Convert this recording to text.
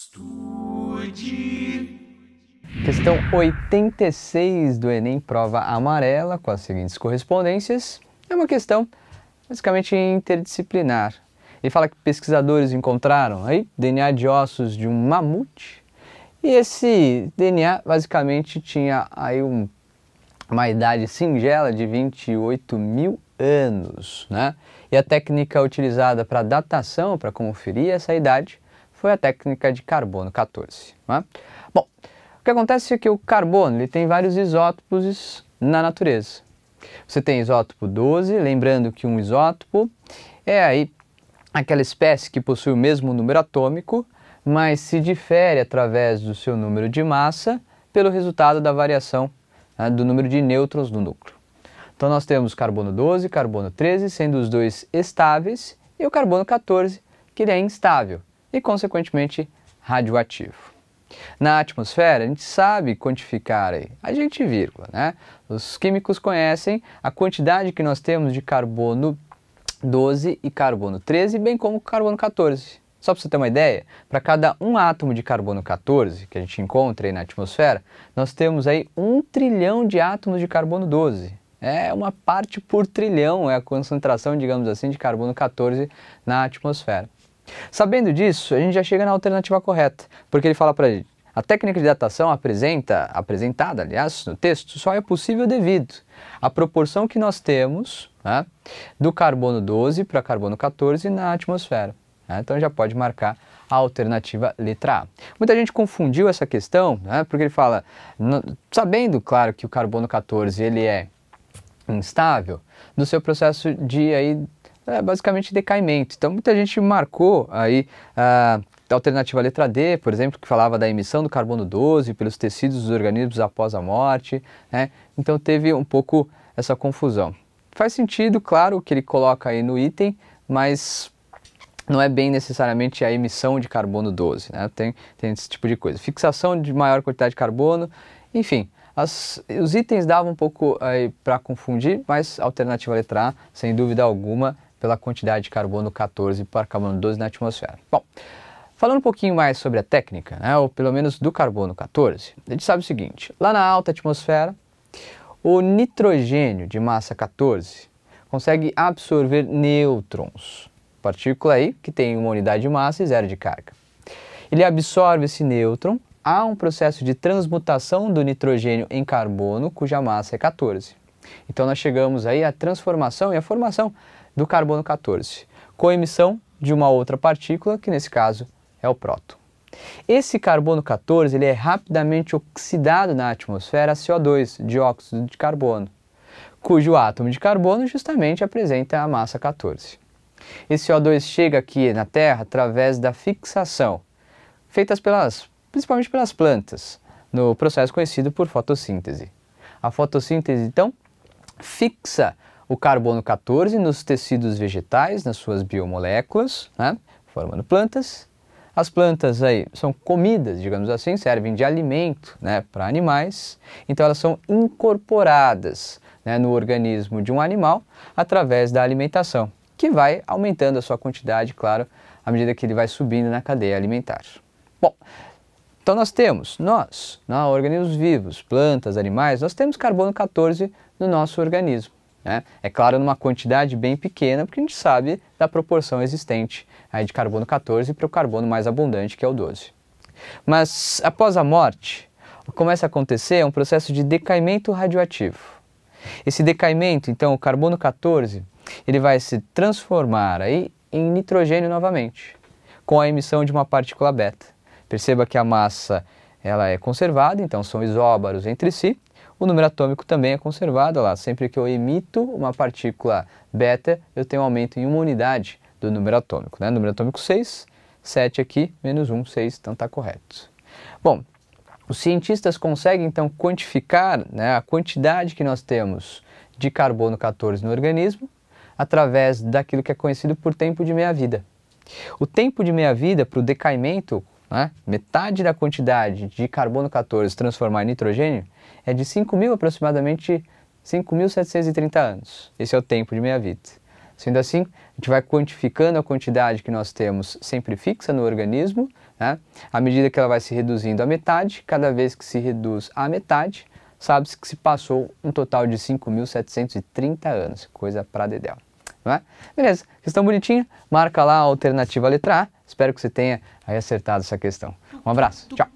Estude. Questão 86 do Enem, prova amarela, com as seguintes correspondências. É uma questão basicamente interdisciplinar. Ele fala que pesquisadores encontraram aí DNA de ossos de um mamute. E esse DNA basicamente tinha aí um, uma idade singela de 28 mil anos, né? E a técnica utilizada para datação, para conferir essa idade, foi a técnica de carbono 14. Né? Bom, o que acontece é que o carbono ele tem vários isótopos na natureza. Você tem isótopo 12, lembrando que um isótopo é aí aquela espécie que possui o mesmo número atômico, mas se difere através do seu número de massa pelo resultado da variação né, do número de nêutrons no núcleo. Então nós temos carbono 12, carbono 13, sendo os dois estáveis, e o carbono 14, que ele é instável e, consequentemente, radioativo. Na atmosfera, a gente sabe quantificar aí, a gente vírgula, né? Os químicos conhecem a quantidade que nós temos de carbono 12 e carbono 13, bem como carbono 14. Só para você ter uma ideia, para cada um átomo de carbono 14 que a gente encontra aí na atmosfera, nós temos aí um trilhão de átomos de carbono 12. É uma parte por trilhão, é a concentração, digamos assim, de carbono 14 na atmosfera. Sabendo disso, a gente já chega na alternativa correta, porque ele fala para a técnica de datação apresenta, apresentada, aliás, no texto, só é possível devido à proporção que nós temos né, do carbono 12 para carbono 14 na atmosfera. Né? Então já pode marcar a alternativa letra A. Muita gente confundiu essa questão, né, porque ele fala, sabendo, claro, que o carbono 14 ele é instável, no seu processo de aí, é basicamente decaimento. Então muita gente marcou aí ah, a alternativa letra D, por exemplo, que falava da emissão do carbono 12 pelos tecidos dos organismos após a morte. Né? Então teve um pouco essa confusão. Faz sentido, claro, o que ele coloca aí no item, mas não é bem necessariamente a emissão de carbono 12, né? tem, tem esse tipo de coisa. Fixação de maior quantidade de carbono, enfim, as, os itens davam um pouco para confundir, mas a alternativa letra A, sem dúvida alguma, pela quantidade de carbono 14 para carbono 12 na atmosfera. Bom, falando um pouquinho mais sobre a técnica, né, ou pelo menos do carbono 14, a gente sabe o seguinte: lá na alta atmosfera, o nitrogênio de massa 14 consegue absorver nêutrons, partícula aí que tem uma unidade de massa e zero de carga. Ele absorve esse nêutron, há um processo de transmutação do nitrogênio em carbono, cuja massa é 14. Então nós chegamos aí à transformação e à formação do carbono 14, com emissão de uma outra partícula, que nesse caso é o próton. Esse carbono 14 ele é rapidamente oxidado na atmosfera a CO2, dióxido de carbono, cujo átomo de carbono justamente apresenta a massa 14. Esse CO2 chega aqui na Terra através da fixação, feitas pelas, principalmente pelas plantas, no processo conhecido por fotossíntese. A fotossíntese, então, fixa o carbono 14 nos tecidos vegetais, nas suas biomoléculas, né? formando plantas. As plantas aí são comidas, digamos assim, servem de alimento né, para animais, então elas são incorporadas né, no organismo de um animal através da alimentação, que vai aumentando a sua quantidade, claro, à medida que ele vai subindo na cadeia alimentar. Bom, então nós temos, nós, né, organismos vivos, plantas, animais, nós temos carbono 14 no nosso organismo. Né? É claro, numa quantidade bem pequena, porque a gente sabe da proporção existente aí de carbono 14 para o carbono mais abundante, que é o 12. Mas após a morte, o que começa a acontecer é um processo de decaimento radioativo. Esse decaimento, então, o carbono 14, ele vai se transformar aí em nitrogênio novamente, com a emissão de uma partícula beta. Perceba que a massa ela é conservada, então são isóbaros entre si, o número atômico também é conservado lá. Sempre que eu emito uma partícula beta, eu tenho um aumento em uma unidade do número atômico. Né? Número atômico 6, 7 aqui, menos 1, 6, então está correto. Bom, os cientistas conseguem então quantificar né, a quantidade que nós temos de carbono 14 no organismo através daquilo que é conhecido por tempo de meia-vida. O tempo de meia-vida para o decaimento, né, metade da quantidade de carbono 14 transformar em nitrogênio, é de mil aproximadamente 5.730 anos. Esse é o tempo de meia-vida. Sendo assim, a gente vai quantificando a quantidade que nós temos sempre fixa no organismo, né? à medida que ela vai se reduzindo à metade, cada vez que se reduz à metade, sabe-se que se passou um total de 5.730 anos, coisa pra dedéu. Não é? Beleza, questão bonitinha, marca lá a alternativa letra A, espero que você tenha acertado essa questão. Um abraço, tchau!